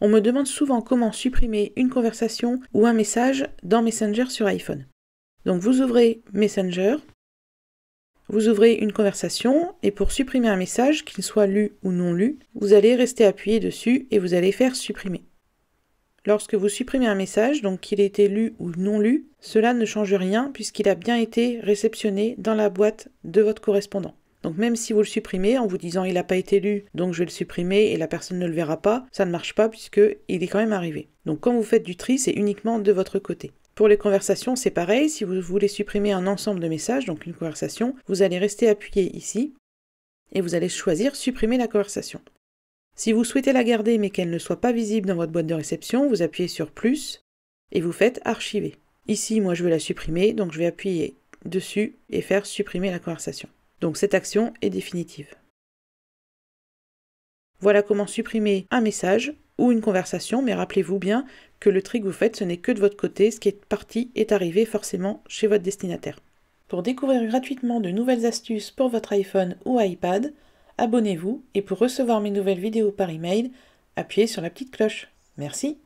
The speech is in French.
On me demande souvent comment supprimer une conversation ou un message dans Messenger sur iPhone. Donc vous ouvrez Messenger, vous ouvrez une conversation et pour supprimer un message, qu'il soit lu ou non lu, vous allez rester appuyé dessus et vous allez faire supprimer. Lorsque vous supprimez un message, donc qu'il ait été lu ou non lu, cela ne change rien puisqu'il a bien été réceptionné dans la boîte de votre correspondant. Donc même si vous le supprimez en vous disant il n'a pas été lu, donc je vais le supprimer et la personne ne le verra pas, ça ne marche pas puisque il est quand même arrivé. Donc quand vous faites du tri, c'est uniquement de votre côté. Pour les conversations, c'est pareil, si vous voulez supprimer un ensemble de messages, donc une conversation, vous allez rester appuyé ici et vous allez choisir supprimer la conversation. Si vous souhaitez la garder mais qu'elle ne soit pas visible dans votre boîte de réception, vous appuyez sur plus et vous faites archiver. Ici, moi je veux la supprimer, donc je vais appuyer dessus et faire supprimer la conversation. Donc cette action est définitive. Voilà comment supprimer un message ou une conversation, mais rappelez-vous bien que le tri que vous faites, ce n'est que de votre côté, ce qui est parti est arrivé forcément chez votre destinataire. Pour découvrir gratuitement de nouvelles astuces pour votre iPhone ou iPad, abonnez-vous et pour recevoir mes nouvelles vidéos par email, appuyez sur la petite cloche. Merci